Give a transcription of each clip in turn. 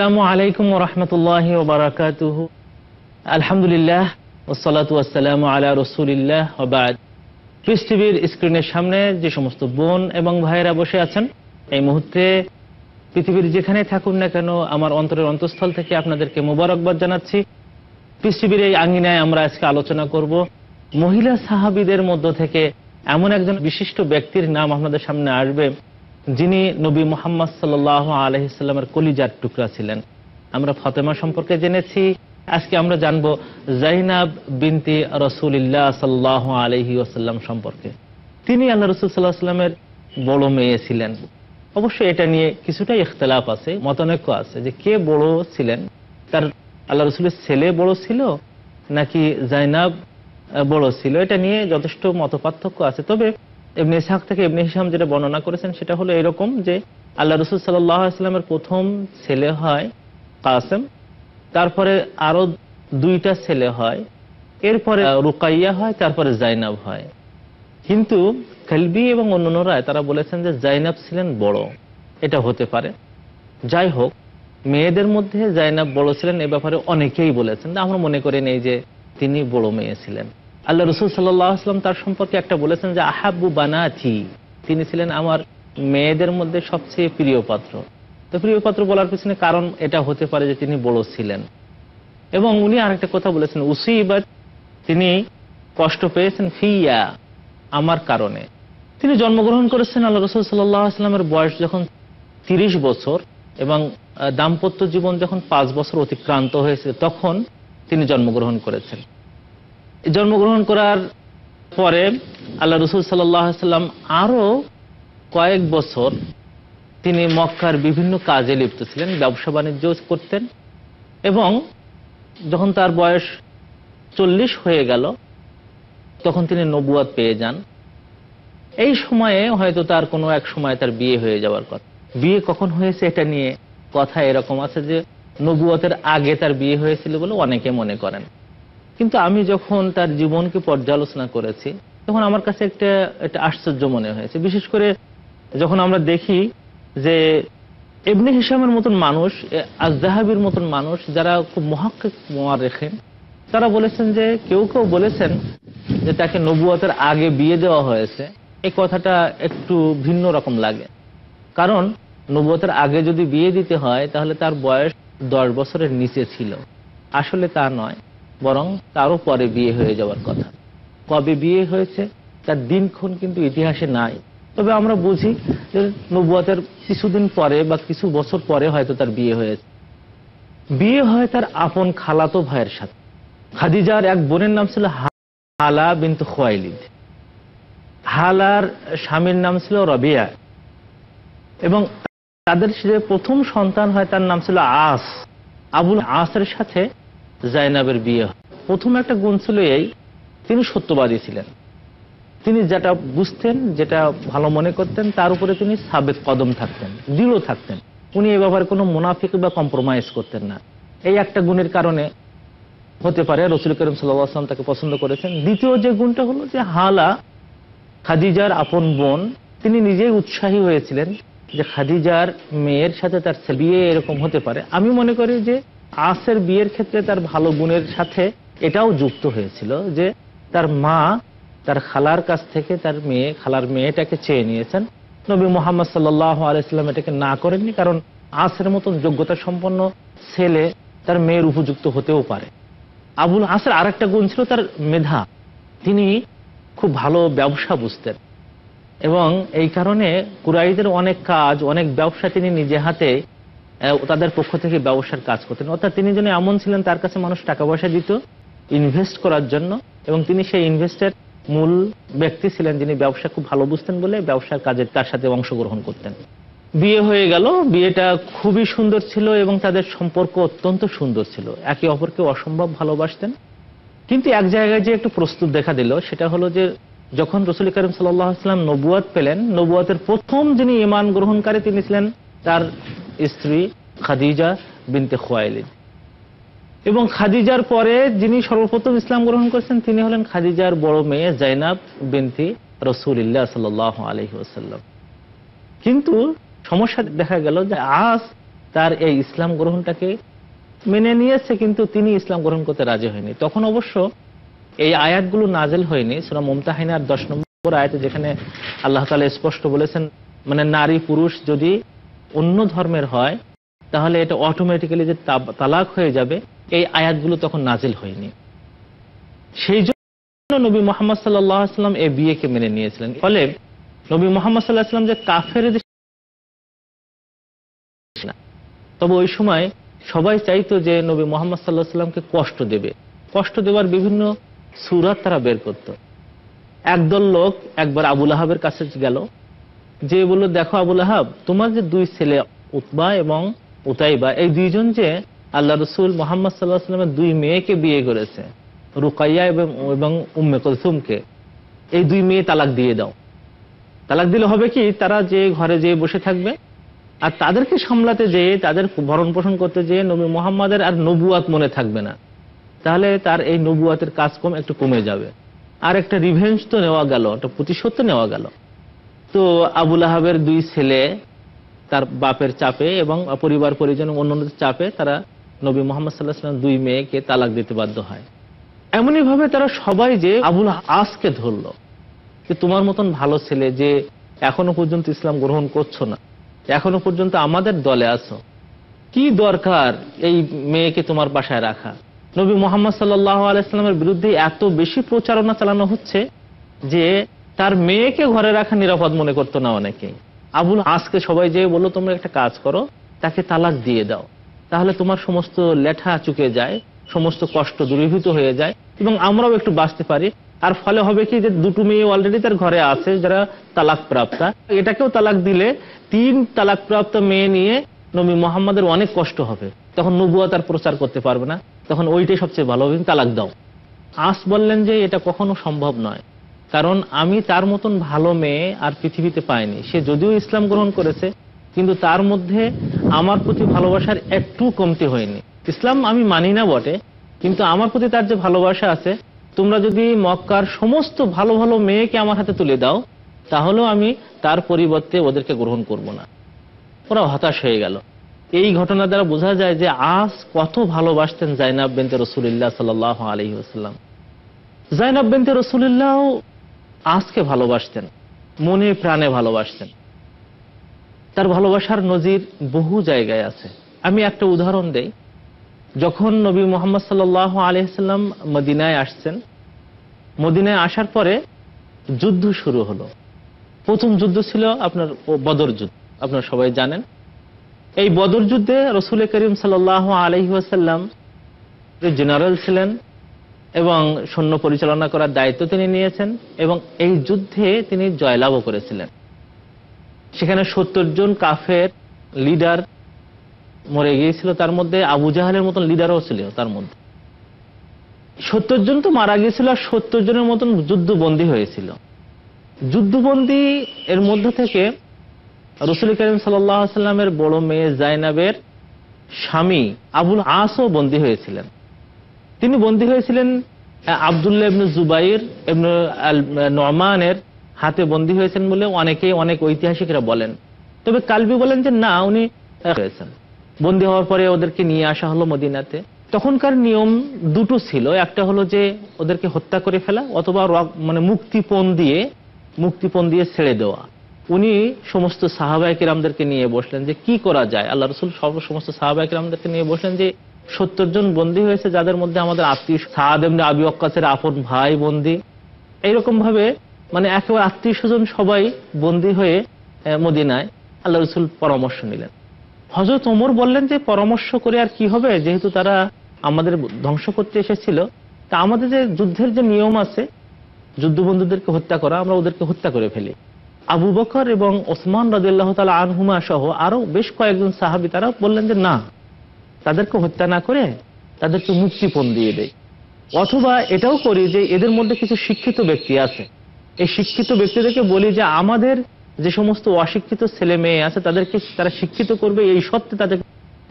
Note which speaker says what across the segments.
Speaker 1: আসসালামু আলাইকুম রহমতুল্লাহ আলহামদুলিল্লাহ ওসালাতু আসসালামু আলা রসুলিল্লাহ ওবাদ পিস স্ক্রিনের সামনে যে সমস্ত বোন এবং ভাইয়েরা বসে আছেন এই মুহূর্তে পৃথিবীর যেখানে থাকুন না কেন আমার অন্তরের অন্তঃস্থল থেকে আপনাদেরকে মোবারকবাদ জানাচ্ছি পৃথিবীর এই আঙ্গিনায় আমরা আজকে আলোচনা করব মহিলা সাহাবিদের মধ্য থেকে এমন একজন বিশিষ্ট ব্যক্তির নাম আপনাদের সামনে আসবে যিনি নবী মোহাম্মদ সাল্লাহ আলহিসাল্লামের কলিজার টুকরা ছিলেন আমরা ফতেমা সম্পর্কে জেনেছি আজকে আমরা জানব জাইনাব বিনতি রসুলিল্লাহ সাল্লাহ আলহি আসাল্লাম সম্পর্কে তিনি আল্লাহ রসুল সাল্লাহ সাল্লামের বড় মেয়ে ছিলেন অবশ্যই এটা নিয়ে কিছুটা ইখতলাফ আছে মতানৈক্য আছে যে কে বড় ছিলেন তার আল্লাহ রসুলের ছেলে বড় ছিল নাকি জাইনাব বড় ছিল এটা নিয়ে যথেষ্ট মত আছে তবে এমনি ইসাহাক থেকে এমনি হিসাম যেটা বর্ণনা করেছেন সেটা হলো এরকম যে আল্লাহ রসুল সাল্লামের প্রথম ছেলে হয় কাসেম তারপরে আরো দুইটা ছেলে হয় এরপরে রুকাইয়া হয় তারপরে জাইনাব হয় কিন্তু খেলবি এবং অন্যান্যরায় তারা বলেছেন যে জাইনাব ছিলেন বড় এটা হতে পারে যাই হোক মেয়েদের মধ্যে জাইনাব বড় ছিলেন এ ব্যাপারে অনেকেই বলেছেন আমরা মনে করি নেই যে তিনি বড় মেয়ে ছিলেন আল্লাহ রসুল সাল্লাহ আসলাম তার সম্পর্কে একটা বলেছেন যে আহাবু বানাচি তিনি ছিলেন আমার মেয়েদের মধ্যে সবচেয়ে প্রিয় পাত্র তো প্রিয় পাত্র বলার পিছনে কারণ এটা হতে পারে যে তিনি বড় ছিলেন এবং উনি আরেকটা কথা বলেছেন উসি বা তিনি কষ্ট পেয়েছেন ফিয়া আমার কারণে তিনি জন্মগ্রহণ করেছেন আল্লাহ রসুল সাল্লাহ আসলামের বয়স যখন তিরিশ বছর এবং দাম্পত্য জীবন যখন পাঁচ বছর অতিক্রান্ত হয়েছে তখন তিনি জন্মগ্রহণ করেছেন জন্মগ্রহণ করার পরে আল্লাহ রসুল সাল্লাম আরও কয়েক বছর তিনি মক্কার বিভিন্ন কাজে লিপ্ত ছিলেন ব্যবসা বাণিজ্য করতেন এবং যখন তার বয়স চল্লিশ হয়ে গেল তখন তিনি নবুয়াদ পেয়ে যান এই সময়ে হয়তো তার কোনো এক সময় তার বিয়ে হয়ে যাওয়ার কথা বিয়ে কখন হয়েছে এটা নিয়ে কথা এরকম আছে যে নবুয়তের আগে তার বিয়ে হয়েছিল বলে অনেকে মনে করেন কিন্তু আমি যখন তার জীবনকে পর্যালোচনা করেছি তখন আমার কাছে একটা একটা আশ্চর্য মনে হয়েছে বিশেষ করে যখন আমরা দেখি যে এমনি হিসামের মতন মানুষ আজদাহাবির মতন মানুষ যারা খুব মহাক্কে মার রেখেন তারা বলেছেন যে কেউ কেউ বলেছেন যে তাকে নবুয়াতের আগে বিয়ে দেওয়া হয়েছে এই কথাটা একটু ভিন্ন রকম লাগে কারণ নবুয়াতের আগে যদি বিয়ে দিতে হয় তাহলে তার বয়স দশ বছরের নিচে ছিল আসলে তা নয় বরং তারও পরে বিয়ে হয়ে যাওয়ার কথা কবে বিয়ে হয়েছে তার দিনক্ষণ কিন্তু ইতিহাসে নাই তবে আমরা বুঝি যে নবুয়াতের কিছুদিন পরে বা কিছু বছর পরে হয়তো তার বিয়ে হয়েছে বিয়ে হয় তার আপন খালাতো ভাইয়ের সাথে খাদিজার এক বোনের নাম ছিল হালা বিন্তু খোয়াইলিদ হালার স্বামীর নাম ছিল রবিয়া এবং তাদের যে প্রথম সন্তান হয় তার নাম ছিল আস আবুল আসের সাথে জায়নাবের বিয়ে প্রথম একটা গুণ ছিল এই তিনি সত্যবাদী ছিলেন তিনি যেটা বুঝতেন যেটা ভালো মনে করতেন তার উপরে তিনি সাবেক কদম থাকতেন দৃঢ় থাকতেন উনি এ ব্যাপারে কোনো মুনাফিক বা কম্প্রোমাইজ করতেন না এই একটা গুণের কারণে হতে পারে রসুল করিম সাল্লাম তাকে পছন্দ করেছেন দ্বিতীয় যে গুণটা হলো যে হালা খাদিজার আপন বোন তিনি নিজেই উৎসাহী হয়েছিলেন যে খাদিজার মেয়ের সাথে তার বিয়ে এরকম হতে পারে আমি মনে করি যে আসের বিয়ের ক্ষেত্রে তার ভালো গুণের সাথে এটাও যুক্ত হয়েছিল যে তার মা তার খালার কাছ থেকে তার মেয়ে খালার মেয়েটাকে চেয়ে নিয়েছেন নবী মোহাম্মদ সাল্লাহ আলাইসাল্লাম এটাকে না করেননি কারণ আসের মতন যোগ্যতা সম্পন্ন ছেলে তার মেয়ের উপযুক্ত হতেও পারে আবুল আসের আর একটা গুণ ছিল তার মেধা তিনি খুব ভালো ব্যবসা বুঝতেন এবং এই কারণে কুরাইদের অনেক কাজ অনেক ব্যবসা তিনি নিজে হাতে তাদের পক্ষ থেকে ব্যবসার কাজ করতেন অর্থাৎ তিনি যেন এমন ছিলেন তার কাছে মানুষ টাকা পয়সা দিত ইনভেস্ট করার জন্য এবং তিনি সেই ইনভেস্টের মূল ব্যক্তি ছিলেন যিনি ব্যবসা খুব ভালো বুঝতেন বলে ব্যবসার কাজে তার সাথে অংশগ্রহণ করতেন বিয়ে হয়ে গেল বিয়েটা খুবই সুন্দর ছিল এবং তাদের সম্পর্ক অত্যন্ত সুন্দর ছিল একে অপরকে অসম্ভব ভালোবাসতেন কিন্তু এক জায়গায় যে একটু প্রস্তুত দেখা দিল সেটা হলো যে যখন রসুল করিম আসলাম নবুয়াত পেলেন নবুয়াতের প্রথম যিনি ইমান গ্রহণকারী তিনি ছিলেন তার স্ত্রী খাদিজা বিনতে খোয়াইলিদ এবং খাদিজার পরে যিনি সর্বপ্রথম ইসলাম গ্রহণ করেছেন তিনি হলেন খাদিজার বড় মেয়ে জাইনাব বিনতি রসুলিল্লাহ সাল আলহি আসাল্লাম কিন্তু সমস্যা দেখা গেল যে আস তার এই ইসলাম গ্রহণটাকে মেনে নিয়েছে কিন্তু তিনি ইসলাম গ্রহণ করতে রাজি হয়নি তখন অবশ্য এই আয়াতগুলো নাজেল হয়নি সুরা মমতাহিনার দশ নম্বর আয়াতে যেখানে আল্লাহ তালা স্পষ্ট বলেছেন মানে নারী পুরুষ যদি অন্য ধর্মের হয় তাহলে এটা অটোমেটিক্যালি যে তালাক হয়ে যাবে এই আয়াতগুলো তখন নাজিল হয়নি সেই জন্য নবী মোহাম্মদ সাল্লাহ আসলাম এই বিয়েকে মেনে নিয়েছিলেন ফলে নবী মোহাম্মদ সাল্লাহ আসলাম যে কাফের তবে ওই সময় সবাই চাইতো যে নবী মোহাম্মদ সাল্লাহ সাল্লামকে কষ্ট দেবে কষ্ট দেওয়ার বিভিন্ন সুরাত তারা বের করত একদল লোক একবার আবুল আহাবের কাছে গেল যে বললো দেখো আবুল আহাব তোমার যে দুই ছেলে উতবা এবং উতাইবা এই দুইজন যে আল্লাহ রসুল মোহাম্মদ সাল্লাহ সাল্লামের দুই মেয়েকে বিয়ে করেছে রুকাইয়া এবং এবং উম্মে কলসুমকে এই দুই মেয়ে তালাক দিয়ে দাও তালাক দিলে হবে কি তারা যে ঘরে যেয়ে বসে থাকবে আর তাদেরকে সামলাতে যেয়ে তাদের ভরণ পোষণ করতে যেয়ে নবী মোহাম্মদের আর নবুয়াত মনে থাকবে না তাহলে তার এই নবুয়াতের কাজ কম একটু কমে যাবে আর একটা রিভেঞ্জ তো নেওয়া গেল একটা প্রতিশোধ তো নেওয়া গেল তো আবুল আহাবের দুই ছেলে তার বাপের চাপে এবং পরিবার পরিজন অন্যান্য চাপে তারা নবী মোহাম্মদ সাল্লাহ সাল্লাম দুই মেয়েকে তালাক দিতে বাধ্য হয় এমনই ভাবে তারা সবাই যে আবুল আসকে ধরল যে তোমার মতন ভালো ছেলে যে এখনো পর্যন্ত ইসলাম গ্রহণ করছো না এখনো পর্যন্ত আমাদের দলে আছো কি দরকার এই মেয়েকে তোমার বাসায় রাখা নবী মোহাম্মদ সাল্লাহ আলাইস্লামের বিরুদ্ধে এত বেশি প্রচারণা চালানো হচ্ছে যে তার মেয়েকে ঘরে রাখা নিরাপদ মনে করতো না অনেকেই আবুল আজকে সবাই যেয়ে বললো তোমরা একটা কাজ করো তাকে তালাক দিয়ে দাও তাহলে তোমার সমস্ত লেঠা চুকে যায় সমস্ত কষ্ট দূরীভূত হয়ে যায় এবং আমরাও একটু বাঁচতে পারি আর ফলে হবে কি যে দুটো মেয়ে অলরেডি তার ঘরে আছে যারা তালাক প্রাপ্তা এটাকেও তালাক দিলে তিন তালাক প্রাপ্ত মেয়ে নিয়ে নবী মোহাম্মদের অনেক কষ্ট হবে তখন নবুয়া তার প্রচার করতে পারবে না তখন ওইটাই সবচেয়ে ভালো হবে তালাক দাও আস বললেন যে এটা কখনো সম্ভব নয় কারণ আমি তার মতন ভালো মেয়ে আর পৃথিবীতে পাইনি সে যদিও ইসলাম গ্রহণ করেছে কিন্তু তার মধ্যে আমার প্রতি ভালোবাসার একটু কমতি হয়নি ইসলাম আমি মানি না বটে কিন্তু আমার প্রতি তার যে ভালোবাসা আছে তোমরা যদি মক্কার সমস্ত ভালো ভালো মেয়েকে আমার হাতে তুলে দাও তাহলেও আমি তার পরিবর্তে ওদেরকে গ্রহণ করব না ওরা হতাশ হয়ে গেল এই ঘটনা দ্বারা বোঝা যায় যে আজ কত ভালোবাসতেন জাইনাব বেনতে রসুলিল্লাহ সাল আলহিহাস্লাম জাইনাব বেনতে রসুলিল্লাহ আজকে ভালোবাসতেন মনে প্রাণে ভালোবাসতেন তার ভালোবাসার নজির বহু জায়গায় আছে আমি একটা উদাহরণ দেই যখন নবী মোহাম্মদ সাল আলহিসাল্লাম মদিনায় আসছেন মদিনায় আসার পরে যুদ্ধ শুরু হলো প্রথম যুদ্ধ ছিল আপনার বদর যুদ্ধ আপনার সবাই জানেন এই বদর যুদ্ধে রসুল করিম সাল আলহিহাসাল্লাম জেনারেল ছিলেন এবং সৈন্য পরিচালনা করার দায়িত্ব তিনি নিয়েছেন এবং এই যুদ্ধে তিনি জয়লাভ করেছিলেন সেখানে সত্তর জন কাফের লিডার মরে গিয়েছিল তার মধ্যে আবু জাহালের মতন লিডারও ছিল তার মধ্যে সত্তর জন তো মারা গিয়েছিল আর সত্তর জনের মতন যুদ্ধবন্দী হয়েছিল যুদ্ধবন্দী এর মধ্যে থেকে রসুল করিম সাল্লামের বড় মেয়ে জাইনাবের স্বামী আবুল আসও বন্দী হয়েছিলেন তিনি বন্দী হয়েছিলেন আবদুল্লাহ ইবনু জুবাইর ইবনু নমানের হাতে বন্দী হয়েছেন বলে অনেকে অনেক ঐতিহাসিকরা বলেন তবে কালবি বলেন যে না উনি হয়েছেন বন্দী হওয়ার পরে ওদেরকে নিয়ে আসা হলো মদিনাতে তখনকার নিয়ম দুটো ছিল একটা হলো যে ওদেরকে হত্যা করে ফেলা অথবা মানে মুক্তিপণ দিয়ে মুক্তিপণ দিয়ে ছেড়ে দেওয়া উনি সমস্ত সাহাবাহিক রামদেরকে নিয়ে বসলেন যে কি করা যায় আল্লাহ রসুল সর্ব সমস্ত সাহাবাহিক রামদেরকে নিয়ে বসলেন যে সত্তর জন বন্দী হয়েছে যাদের মধ্যে আমাদের আত্মীয় সাদ এমনি আবি অক্কাসের আপন ভাই বন্দী এইরকম ভাবে মানে একেবারে আত্মীয় স্বজন সবাই বন্দী হয়ে মদিনায় আল্লাহ রসুল পরামর্শ নিলেন হজরত ওমর বললেন যে পরামর্শ করে আর কি হবে যেহেতু তারা আমাদের ধ্বংস করতে এসেছিল তা আমাদের যে যুদ্ধের যে নিয়ম আছে যুদ্ধবন্ধুদেরকে হত্যা করা আমরা ওদেরকে হত্যা করে ফেলি আবু বকর এবং ওসমান রাজিল্লাহ তালা আনহুমা সহ আরো বেশ কয়েকজন সাহাবি তারা বললেন যে না তাদেরকে হত্যা না করে তাদেরকে মুক্তিপণ দিয়ে দেয় অথবা এটাও করি যে এদের মধ্যে কিছু শিক্ষিত ব্যক্তি আছে এই শিক্ষিত ব্যক্তিদেরকে বলি যে আমাদের যে সমস্ত অশিক্ষিত ছেলে মেয়ে আছে তাদেরকে তারা শিক্ষিত করবে এই সত্যি তাদের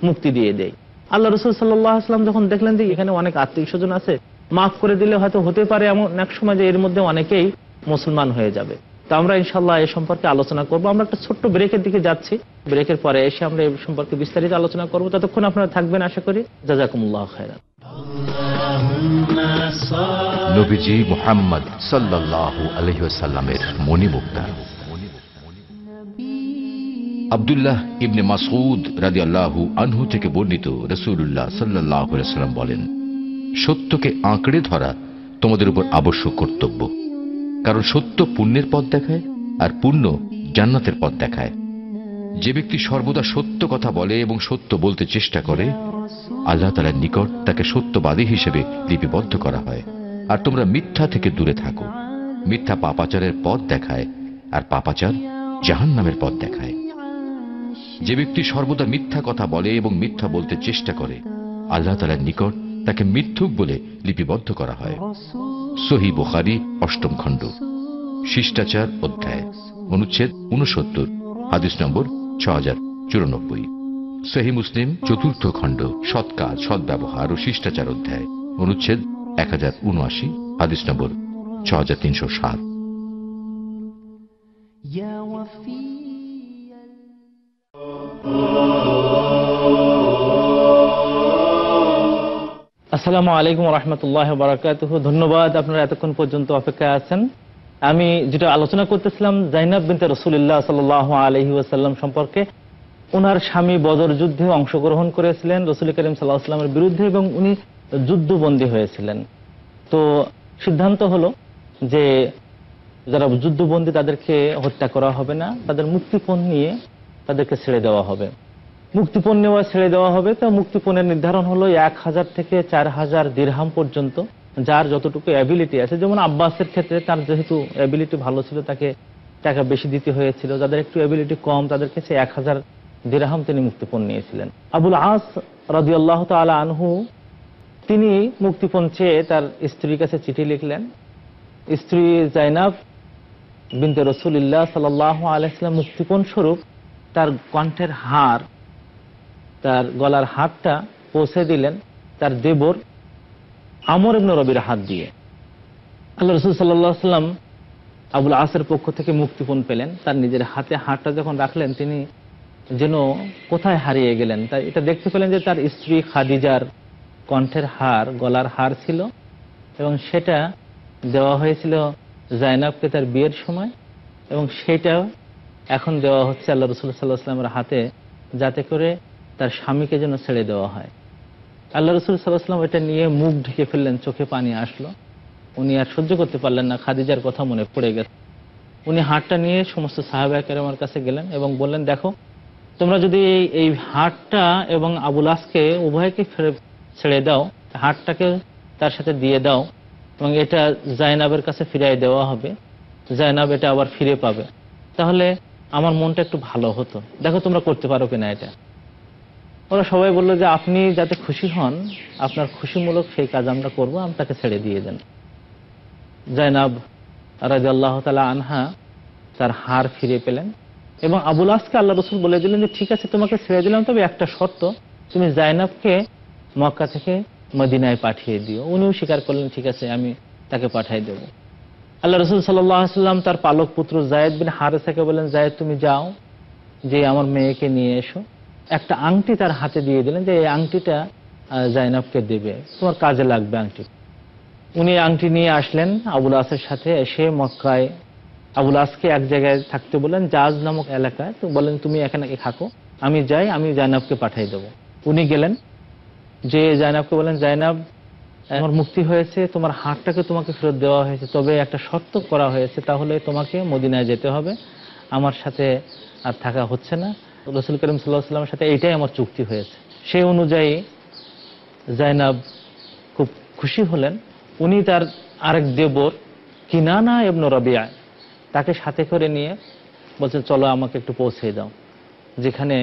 Speaker 1: মুক্তি দিয়ে দেয় আল্লাহ রসুল সাল্লাম যখন দেখলেন যে এখানে অনেক আত্মিক স্বজন আছে মাফ করে দিলে হয়তো হতে পারে এমন এক সময় যে এর মধ্যে অনেকেই মুসলমান হয়ে যাবে তো আমরা ইনশাল্লাহ এ সম্পর্কে আলোচনা করবো আমরা একটা ছোট্ট ব্রেকের দিকে যাচ্ছি ব্রেকের পরে এসে আমরা এ সম্পর্কে বিস্তারিত আলোচনা করবো ততক্ষণ আপনারা থাকবেন আশা করি জাজাকুমুল্লাহ খায়রান
Speaker 2: নবীজি ইবনে মাসুদ রাদিয়াল্লাহু আনহু থেকে বর্ণিত রসুল্লাহ সাল্লাহ সাল্লাম বলেন সত্যকে আঁকড়ে ধরা তোমাদের উপর আবশ্যক কর্তব্য কারণ সত্য পুণ্যের পথ দেখায় আর পুণ্য জান্নাতের পথ দেখায় যে ব্যক্তি সর্বদা সত্য কথা বলে এবং সত্য বলতে চেষ্টা করে আল্লাহ তালার নিকট তাকে সত্যবাদী হিসেবে লিপিবদ্ধ করা হয় আর তোমরা মিথ্যা থেকে দূরে থাকো মিথ্যা পাপাচারের পথ দেখায় আর পাপাচার জাহান নামের পথ দেখায় যে ব্যক্তি সর্বদা মিথ্যা কথা বলে এবং মিথ্যা বলতে চেষ্টা করে আল্লাহ তালার নিকট তাকে মিথ্যুক বলে লিপিবদ্ধ করা হয় সহি বুখারি অষ্টম খণ্ড শিষ্টাচার অধ্যায় অনুচ্ছেদ উনসত্তর হাদিস নম্বর ছ হাজার চুরানব্বই সহি মুসলিম চতুর্থ খণ্ড সৎকাজ সদ্ব্যবহার ও শিষ্টাচার অধ্যায় অনুচ্ছেদ এক হাজার উনআশি হাদিস নম্বর ছ হাজার তিনশো সাত Oh, oh, Oh
Speaker 1: আসসালামু আলাইকুম রহমতুল্লাহ বারাকাত ধন্যবাদ আপনারা এতক্ষণ পর্যন্ত অপেক্ষায় আছেন আমি যেটা আলোচনা করতেছিলাম জাইনাব বিনতে রসুলিল্লাহ সাল আলহি ওয়াসাল্লাম সম্পর্কে ওনার স্বামী বদর যুদ্ধে অংশগ্রহণ করেছিলেন রসুল করিম সাল্লাহ আসলামের বিরুদ্ধে এবং উনি যুদ্ধবন্দী হয়েছিলেন তো সিদ্ধান্ত হল যে যারা যুদ্ধবন্দী তাদেরকে হত্যা করা হবে না তাদের মুক্তিপণ নিয়ে তাদেরকে ছেড়ে দেওয়া হবে মুক্তিপণ নেওয়া ছেড়ে দেওয়া হবে তো মুক্তিপণের নির্ধারণ হলো এক হাজার থেকে চার হাজার দীর্হাম পর্যন্ত যার যতটুকু অ্যাবিলিটি আছে যেমন আব্বাসের ক্ষেত্রে তার যেহেতু অ্যাবিলিটি ভালো ছিল তাকে টাকা বেশি দিতে হয়েছিল যাদের একটু অ্যাবিলিটি কম তাদের কাছে এক হাজার দিরাহাম তিনি মুক্তিপণ নিয়েছিলেন আবুল আস রাজি আল্লাহ তালা আনহু তিনি মুক্তিপণ চেয়ে তার স্ত্রীর কাছে চিঠি লিখলেন স্ত্রী জাইনাব বিন্দে রসুল্লাহ সাল আলাইসাল্লাম মুক্তিপণ স্বরূপ তার কণ্ঠের হার তার গলার হাতটা পৌঁছে দিলেন তার দেবর আমর ইবন রবির হাত দিয়ে আল্লাহ রসুল সাল্লাম আবুল আসের পক্ষ থেকে মুক্তিপণ পেলেন তার নিজের হাতে হাতটা যখন রাখলেন তিনি যেন কোথায় হারিয়ে গেলেন তাই এটা দেখতে পেলেন যে তার স্ত্রী খাদিজার কণ্ঠের হার গলার হার ছিল এবং সেটা দেওয়া হয়েছিল জাইনাবকে তার বিয়ের সময় এবং সেটা এখন দেওয়া হচ্ছে আল্লাহ রসুল সাল্লাহ আসলামের হাতে যাতে করে তার স্বামীকে যেন ছেড়ে দেওয়া হয় আল্লাহ রসুল সাল্লাহাম এটা নিয়ে মুখ ঢেকে ফেললেন চোখে পানি আসলো উনি আর সহ্য করতে পারলেন না খাদিজার কথা মনে পড়ে গেছে উনি হাটটা নিয়ে সমস্ত সাহাবাহের আমার কাছে গেলেন এবং বললেন দেখো তোমরা যদি এই হাটটা এবং আবুল আসকে উভয়কে ছেড়ে দাও হাটটাকে তার সাথে দিয়ে দাও এবং এটা জায়নাবের কাছে ফিরাই দেওয়া হবে জায়নাব এটা আবার ফিরে পাবে তাহলে আমার মনটা একটু ভালো হতো দেখো তোমরা করতে পারো কিনা এটা ওরা সবাই বললো যে আপনি যাতে খুশি হন আপনার খুশিমূলক সেই কাজ আমরা করব তাকে ছেড়ে দিয়ে দেন জয়নাব আল্লাহ তালা আনহা তার হার ফিরে পেলেন এবং আবুল আসকে আল্লাহ রসুল বলে দিলেন যে ঠিক আছে তোমাকে ছেড়ে দিলাম তবে একটা শর্ত তুমি জাইনাবকে মক্কা থেকে মদিনায় পাঠিয়ে দিও উনিও স্বীকার করলেন ঠিক আছে আমি তাকে পাঠিয়ে দেব আল্লাহ রসুল সাল্লাম তার পালক পুত্র জায়দ বিন হারেসাকে বলেন জায়দ তুমি যাও যে আমার মেয়েকে নিয়ে এসো একটা আংটি তার হাতে দিয়ে দিলেন যে এই আংটিটা জাইনবকে দেবে তোমার কাজে লাগবে আংটি উনি আংটি নিয়ে আসলেন আবুল আসের সাথে এসে মক্কায় আবুল আসকে এক জায়গায় থাকতে বলেন জাজ নামক এলাকায় তো বলেন তুমি এখানে থাকো আমি যাই আমি জাইনাবকে পাঠাই দেবো উনি গেলেন যে জাইনাবকে বলেন জাইনাব আমার মুক্তি হয়েছে তোমার হাতটাকে তোমাকে ফেরত দেওয়া হয়েছে তবে একটা শর্ত করা হয়েছে তাহলে তোমাকে মদিনায় যেতে হবে আমার সাথে আর থাকা হচ্ছে না রসুল করিম সাল্লাহ সাল্লামের সাথে এইটাই আমার চুক্তি হয়েছে সেই অনুযায়ী জাইনাব খুব খুশি হলেন উনি তার আরেক দেবর কিনানা এবন রবিয়ায় তাকে সাথে করে নিয়ে বলছেন চলো আমাকে একটু পৌঁছে দাও যেখানে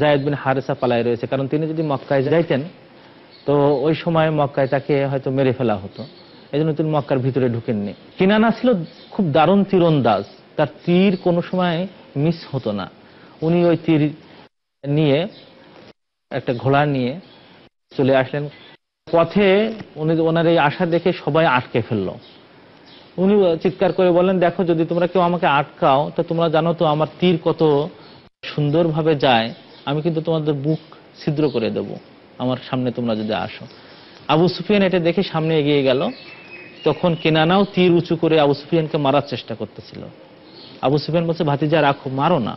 Speaker 1: জায়দ বিন হারেসা পালাই রয়েছে কারণ তিনি যদি মক্কায় যাইতেন তো ওই সময় মক্কায় তাকে হয়তো মেরে ফেলা হতো এই জন্য তিনি মক্কার ভিতরে ঢুকেননি কিনানা ছিল খুব দারুণ তীরন্দাজ তার তীর কোনো সময় মিস হতো না উনি ওই তীর নিয়ে একটা ঘোড়া নিয়ে চলে আসলেন পথে উনি ওনার এই আশা দেখে সবাই আটকে ফেললো উনি চিৎকার করে বলেন দেখো যদি তোমরা কেউ আমাকে আটকাও তো তোমরা জানো তো আমার তীর কত সুন্দরভাবে যায় আমি কিন্তু তোমাদের বুক ছিদ্র করে দেব আমার সামনে তোমরা যদি আসো আবু সুফিয়ান এটা দেখে সামনে এগিয়ে গেল তখন কেনানাও তীর উঁচু করে আবু সুফিয়ানকে মারার চেষ্টা করতেছিল আবু সুফিয়ান বলছে ভাতিজা রাখো মারো না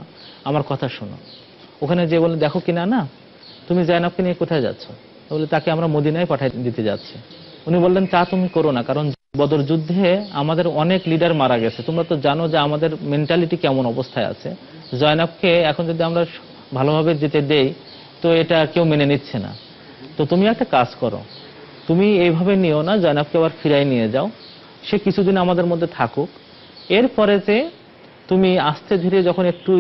Speaker 1: আমার কথা শোনো ওখানে যে বলে দেখো কিনা না তুমি জয়নাবকে নিয়ে কোথায় যাচ্ছ বলে তাকে আমরা মদিনায় পাঠাই দিতে যাচ্ছি উনি বললেন তা তুমি করো না কারণ বদর যুদ্ধে আমাদের অনেক লিডার মারা গেছে তোমরা তো জানো যে আমাদের মেন্টালিটি কেমন অবস্থায় আছে জয়নাবকে এখন যদি আমরা ভালোভাবে যেতে দেই তো এটা কেউ মেনে নিচ্ছে না তো তুমি একটা কাজ করো তুমি এইভাবে নিও না জয়নাবকে আবার ফিরাই নিয়ে যাও সে কিছুদিন আমাদের মধ্যে থাকুক এরপরেতে তুমি আস্তে ধীরে যখন একটু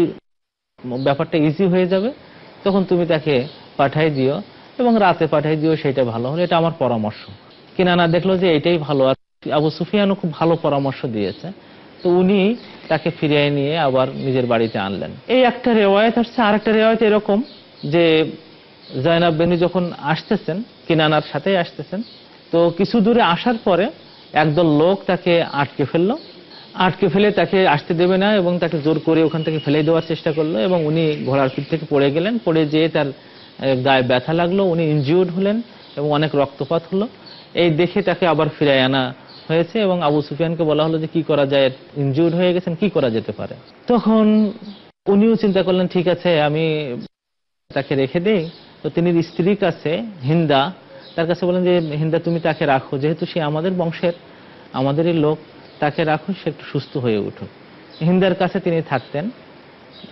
Speaker 1: ব্যাপারটা ইজি হয়ে যাবে তখন তুমি তাকে পাঠাই দিও এবং রাতে পাঠাই দিও সেটা ভালো হলো এটা আমার পরামর্শ না দেখলো যে এটাই ভালো আর আবু সুফিয়ানও খুব ভালো পরামর্শ দিয়েছে তো উনি তাকে ফিরিয়ে নিয়ে আবার নিজের বাড়িতে আনলেন এই একটা রেওয়ায়ত হচ্ছে আর একটা রেওয়ায়ত এরকম যে জয়নাব বেনু যখন আসতেছেন কিনানার সাথে আসতেছেন তো কিছু দূরে আসার পরে একদল লোক তাকে আটকে ফেললো আটকে ফেলে তাকে আসতে দেবে না এবং তাকে জোর করে ওখান থেকে ফেলে দেওয়ার চেষ্টা করলো এবং উনি ঘোড়ার পিঠ থেকে পড়ে গেলেন পড়ে যেয়ে তার গায়ে ব্যথা লাগলো উনি ইনজিউর্ড হলেন এবং অনেক রক্তপাত হলো এই দেখে তাকে আবার ফিরায় আনা হয়েছে এবং আবু সুফিয়ানকে বলা হলো যে কি করা যায় ইনজিউর্ড হয়ে গেছেন কি করা যেতে পারে তখন উনিও চিন্তা করলেন ঠিক আছে আমি তাকে রেখে দেই তো তিনি স্ত্রীর কাছে হিন্দা তার কাছে বলেন যে হিন্দা তুমি তাকে রাখো যেহেতু সে আমাদের বংশের আমাদেরই লোক তাকে রাখুন সে একটু সুস্থ হয়ে উঠুক হিন্দার কাছে তিনি থাকতেন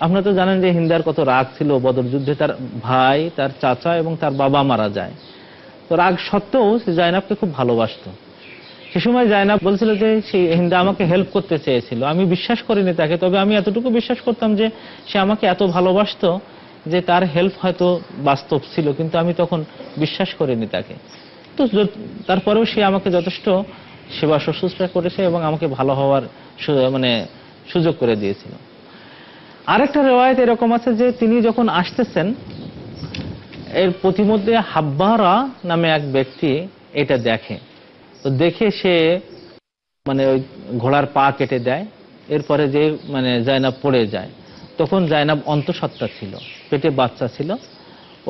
Speaker 1: আপনারা তো জানেন যে হিন্দার কত রাগ ছিল বদর যুদ্ধে তার ভাই তার চাচা এবং তার বাবা মারা যায় তো রাগ সত্ত্বেও সে জায়নাবকে খুব ভালোবাসত সে সময় জায়নাব বলছিল যে সে হিন্দা আমাকে হেল্প করতে চেয়েছিল আমি বিশ্বাস করিনি তাকে তবে আমি এতটুকু বিশ্বাস করতাম যে সে আমাকে এত ভালোবাসত যে তার হেল্প হয়তো বাস্তব ছিল কিন্তু আমি তখন বিশ্বাস করিনি তাকে তো তারপরেও সে আমাকে যথেষ্ট সেবা শুশ্রূষা করেছে এবং আমাকে ভালো হওয়ার মানে সুযোগ করে দিয়েছিল আরেকটা রেওয়ায়ত এরকম আছে যে তিনি যখন আসতেছেন এর প্রতিমধ্যে হাব্বারা নামে এক ব্যক্তি এটা দেখে তো দেখে সে মানে ওই ঘোড়ার পা কেটে দেয় এরপরে যে মানে জায়নাব পড়ে যায় তখন জায়নাব অন্তঃসত্ত্বা ছিল পেটে বাচ্চা ছিল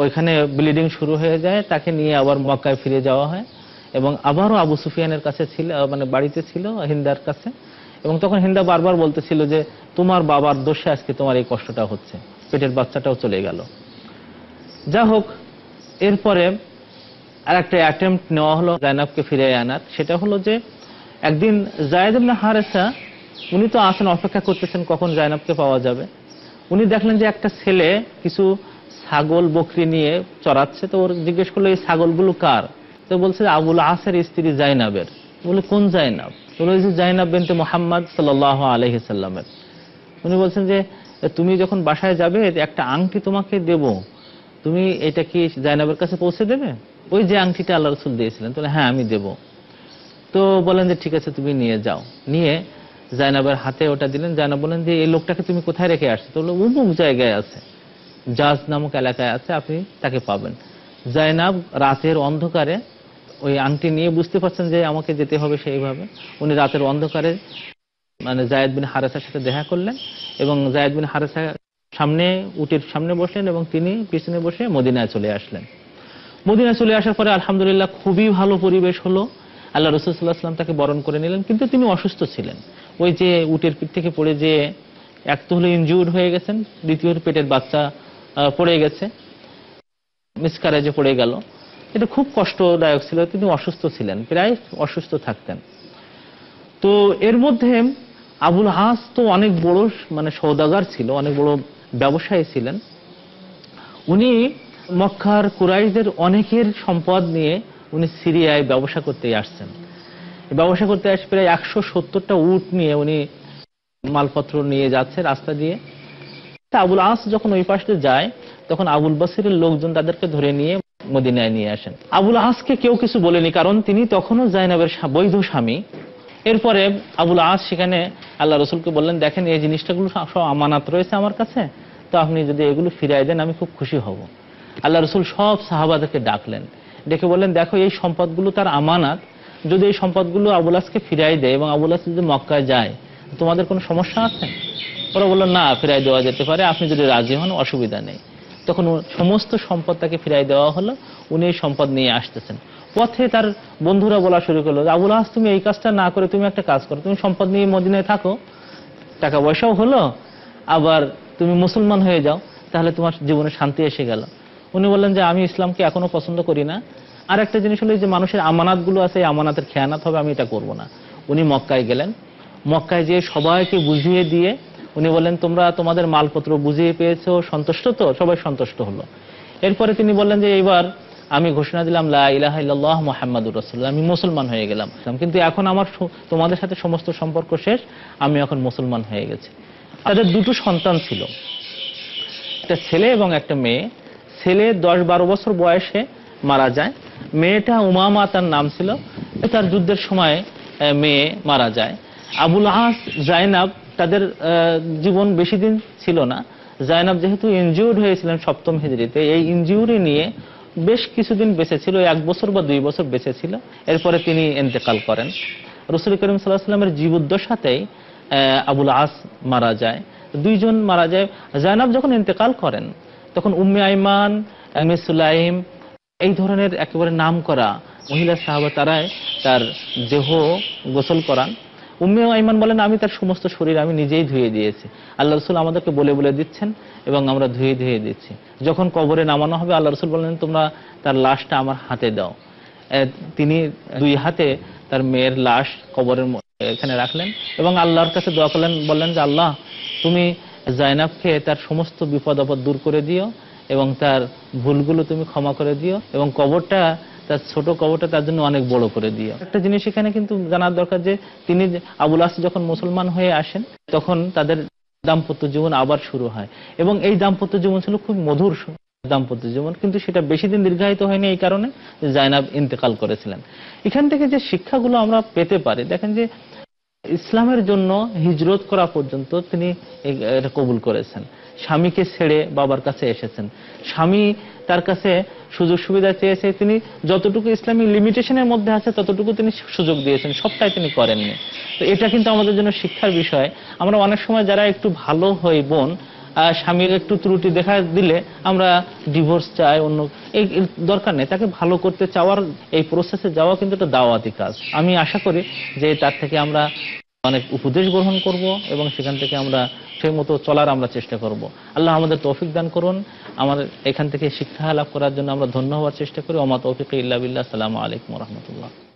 Speaker 1: ওইখানে ব্লিডিং শুরু হয়ে যায় তাকে নিয়ে আবার মক্কায় ফিরে যাওয়া হয় এবং আবারও আবু সুফিয়ানের কাছে ছিল মানে বাড়িতে ছিল হিন্দার কাছে এবং তখন হিন্দা বারবার বলতেছিল যে তোমার বাবার দোষে আজকে তোমার এই কষ্টটা হচ্ছে পেটের বাচ্চাটাও চলে গেল যা হোক এরপরে আর একটা অ্যাটেম্প নেওয়া হলো জায়নাবকে ফিরে আনার সেটা হলো যে একদিন জায়দুল্লাহ হারেসা উনি তো আসেন অপেক্ষা করতেছেন কখন জায়নাবকে পাওয়া যাবে উনি দেখলেন যে একটা ছেলে কিছু ছাগল বকরি নিয়ে চড়াচ্ছে তো ওর জিজ্ঞেস করলো এই ছাগলগুলো কার তো বলছে আবুল আসের স্ত্রী জাইনাবের বলে কোন জাইনাব বলে যে জাইনাব বিনতে মোহাম্মদ সাল আলহি সাল্লামের উনি বলছেন যে তুমি যখন বাসায় যাবে একটা আংটি তোমাকে দেব তুমি এটা কি জাইনাবের কাছে পৌঁছে দেবে ওই যে আংটিটা আল্লাহ রসুল দিয়েছিলেন তাহলে হ্যাঁ আমি দেব তো বলেন যে ঠিক আছে তুমি নিয়ে যাও নিয়ে জাইনাবের হাতে ওটা দিলেন জাইনাব বলেন যে এই লোকটাকে তুমি কোথায় রেখে আসছো তো উমুক জায়গায় আছে জাজ নামক এলাকায় আছে আপনি তাকে পাবেন জাইনাব রাতের অন্ধকারে ওই আংটি নিয়ে বুঝতে পারছেন যে আমাকে যেতে হবে সেইভাবে উনি রাতের অন্ধকারে মানে জায়দ বিন হারেসার সাথে দেখা করলেন এবং জায়দ বিন হারেসা সামনে উটের সামনে বসলেন এবং তিনি পিছনে বসে মদিনায় চলে আসলেন মদিনায় চলে আসার পরে আলহামদুলিল্লাহ খুবই ভালো পরিবেশ হলো আল্লাহ রসুল্লাহাম তাকে বরণ করে নিলেন কিন্তু তিনি অসুস্থ ছিলেন ওই যে উটের পিঠ থেকে পড়ে যে এক তো হলো ইনজিউর হয়ে গেছেন দ্বিতীয় পেটের বাচ্চা পড়ে গেছে যে পড়ে গেল এটা খুব কষ্টদায়ক ছিল তিনি অসুস্থ ছিলেন প্রায় অসুস্থ থাকতেন তো এর মধ্যে আবুল হাস তো অনেক বড় মানে সৌদাগার ছিল অনেক বড় ব্যবসায়ী ছিলেন উনি মক্কার কুরাইশদের অনেকের সম্পদ নিয়ে উনি সিরিয়ায় ব্যবসা করতে আসছেন ব্যবসা করতে আসে প্রায় একশো সত্তরটা উট নিয়ে উনি মালপত্র নিয়ে যাচ্ছে রাস্তা দিয়ে আবুল আস যখন ওই পাশে যায় তখন আবুল বাসিরের লোকজন তাদেরকে ধরে নিয়ে মদিনায় নিয়ে আসেন আবুল আহাসকে কেউ কিছু বলেনি কারণ তিনি তখনও জাইনাবের বৈধ স্বামী এরপরে আবুল আহাস সেখানে আল্লাহ রসুলকে বললেন দেখেন এই জিনিসটাগুলো সব আমানাত রয়েছে আমার কাছে তো আপনি যদি এগুলো ফিরাই দেন আমি খুব খুশি হব আল্লাহ রসুল সব সাহাবাদকে ডাকলেন ডেকে বললেন দেখো এই সম্পদগুলো তার আমানাত যদি এই সম্পদগুলো আবুল আবুলাসকে ফিরাই দেয় এবং আবুল আবুলাস যদি মক্কায় যায় তোমাদের কোনো সমস্যা আছে ওরা বললো না ফিরাই দেওয়া যেতে পারে আপনি যদি রাজি হন অসুবিধা নেই তখন সমস্ত সম্পদ তাকে ফিরাই দেওয়া হলো উনি সম্পদ নিয়ে আসতেছেন পথে তার বন্ধুরা বলা শুরু করলো আবুল হাস তুমি এই কাজটা না করে তুমি একটা কাজ করো তুমি সম্পদ নিয়ে মদিনায় থাকো টাকা পয়সাও হলো আবার তুমি মুসলমান হয়ে যাও তাহলে তোমার জীবনে শান্তি এসে গেল উনি বললেন যে আমি ইসলামকে এখনো পছন্দ করি না আর একটা জিনিস হলো যে মানুষের আমানাতগুলো আছে এই আমানাতের খেয়ানাত হবে আমি এটা করব না উনি মক্কায় গেলেন মক্কায় যেয়ে সবাইকে বুঝিয়ে দিয়ে উনি বললেন তোমরা তোমাদের মালপত্র বুঝিয়ে পেয়েছো সন্তুষ্ট তো সবাই সন্তুষ্ট হলো এরপরে তিনি বললেন যে এইবার আমি ঘোষণা দিলাম লাহ মোহাম্মদুর রসুল্লাহ আমি মুসলমান হয়ে গেলাম কিন্তু এখন আমার তোমাদের সাথে সমস্ত সম্পর্ক শেষ আমি এখন মুসলমান হয়ে গেছি তাদের দুটো সন্তান ছিল একটা ছেলে এবং একটা মেয়ে ছেলে দশ বারো বছর বয়সে মারা যায় মেয়েটা উমামা তার নাম ছিল তার যুদ্ধের সময় মেয়ে মারা যায় আবুল আহাস জাইনাব তাদের জীবন বেশি দিন ছিল না জায়নাব যেহেতু ইনজিউর্ড হয়েছিলেন সপ্তম হিজড়িতে এই ইনজিউরি নিয়ে বেশ কিছুদিন বেঁচে ছিল এক বছর বা দুই বছর বেঁচে ছিল এরপরে তিনি এন্তেকাল করেন রসুল করিম সাল্লাহ সাল্লামের জীবদ্দশাতেই আবুল আস মারা যায় দুইজন মারা যায় জায়নাব যখন ইন্তেকাল করেন তখন উম্মে আইমান এমএ সুলাইম এই ধরনের একেবারে নাম করা মহিলা সাহাবা তারাই তার দেহ গোসল করান উম্মে আইমান বলেন আমি তার সমস্ত শরীর আমি নিজেই ধুয়ে দিয়েছি আল্লাহ রসুল আমাদেরকে বলে বলে দিচ্ছেন এবং আমরা ধুয়ে ধুয়ে দিচ্ছি যখন কবরে নামানো হবে আল্লাহ রসুল বলেন তোমরা তার লাশটা আমার হাতে দাও তিনি দুই হাতে তার মেয়ের লাশ কবরের এখানে রাখলেন এবং আল্লাহর কাছে দোয়া করলেন বললেন যে আল্লাহ তুমি জায়নাবকে তার সমস্ত বিপদ আপদ দূর করে দিও এবং তার ভুলগুলো তুমি ক্ষমা করে দিও এবং কবরটা তার ছোট কবরটা তার জন্য অনেক বড় করে দিয়ে একটা জিনিস এখানে কিন্তু জানার দরকার যে তিনি আবুল আস যখন মুসলমান হয়ে আসেন তখন তাদের দাম্পত্য জীবন আবার শুরু হয় এবং এই দাম্পত্য জীবন ছিল খুব মধুর দাম্পত্য জীবন কিন্তু সেটা বেশি দিন দীর্ঘায়িত হয়নি এই কারণে জায়নাব ইন্তেকাল করেছিলেন এখান থেকে যে শিক্ষাগুলো আমরা পেতে পারি দেখেন যে ইসলামের জন্য হিজরত করা পর্যন্ত তিনি এটা কবুল করেছেন স্বামীকে ছেড়ে বাবার কাছে এসেছেন স্বামী তার কাছে সুযোগ সুবিধা চেয়েছে তিনি যতটুকু ইসলামী লিমিটেশনের মধ্যে আছে ততটুকু তিনি সুযোগ দিয়েছেন সবটাই তিনি করেননি তো এটা কিন্তু আমাদের জন্য শিক্ষার বিষয় আমরা অনেক সময় যারা একটু ভালো হই বোন স্বামীর একটু ত্রুটি দেখা দিলে আমরা ডিভোর্স চাই অন্য এই দরকার নেই তাকে ভালো করতে চাওয়ার এই প্রসেসে যাওয়া কিন্তু একটা দাওয়াতি কাজ আমি আশা করি যে তার থেকে আমরা অনেক উপদেশ গ্রহণ করব এবং সেখান থেকে আমরা সেই মতো চলার আমরা চেষ্টা করব আল্লাহ আমাদের তৌফিক দান করুন আমাদের এখান থেকে শিক্ষা লাভ করার জন্য আমরা ধন্য হওয়ার চেষ্টা করি অমা তৌফিক ইল্লা সালাম আলাইকুম রহমতুল্লাহ